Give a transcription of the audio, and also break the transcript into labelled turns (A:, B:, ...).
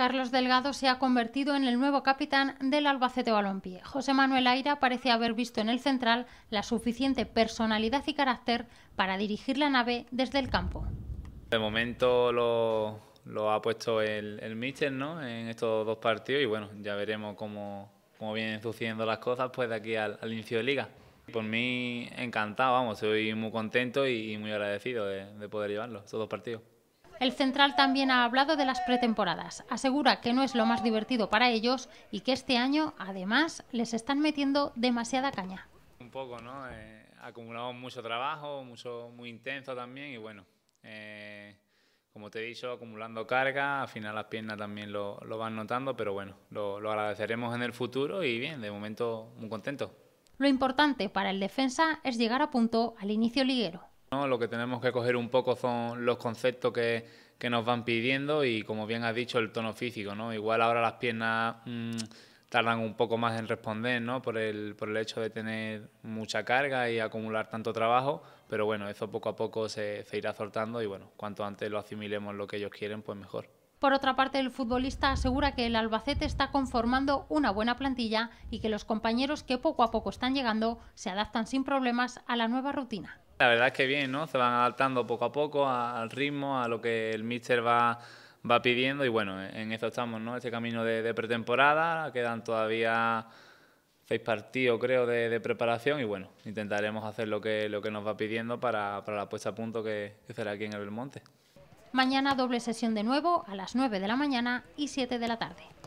A: Carlos Delgado se ha convertido en el nuevo capitán del Albacete Balompié. José Manuel Aira parece haber visto en el central la suficiente personalidad y carácter para dirigir la nave desde el campo.
B: De momento lo, ha puesto el, el ¿no? en estos dos partidos y bueno, ya veremos cómo, cómo vienen sucediendo las cosas pues de aquí al, inicio de liga. Por mí encantado, vamos, soy muy contento y, muy agradecido de, de poder llevarlo, estos dos partidos.
A: El central también ha hablado de las pretemporadas. Asegura que no es lo más divertido para ellos y que este año, además, les están metiendo demasiada caña.
B: Un poco, ¿no? Eh, acumulamos mucho trabajo, mucho, muy intenso también y bueno, eh, como te he dicho, acumulando carga, al final las piernas también lo, van notando, pero bueno, lo, lo agradeceremos en el futuro y bien, de momento muy contento.
A: Lo importante para el defensa es llegar a punto al inicio liguero.
B: Lo que tenemos que coger un poco son los conceptos que, nos van pidiendo y, como bien has dicho, el tono físico. Igual ahora las piernas mm, tardan un poco más en responder por, el, hecho de tener mucha carga y acumular tanto trabajo, pero bueno, eso poco a poco se, se irá soltando y bueno, cuanto antes lo asimilemos lo que ellos quieren, pues mejor.
A: Por otra parte, el futbolista asegura que el Albacete está conformando una buena plantilla y que los compañeros que poco a poco están llegando se adaptan sin problemas a la nueva rutina.
B: La verdad es que bien, ¿no? Se van adaptando poco a poco al ritmo, a lo que el míster va, va pidiendo y bueno, en eso estamos, ¿no? Este camino de, pretemporada, quedan todavía seis partidos, creo, de, preparación y bueno, intentaremos hacer lo que, lo que nos va pidiendo para, la puesta a punto que, será aquí en el Belmonte.
A: Mañana doble sesión de nuevo a las 9 de la mañana y 7 de la tarde.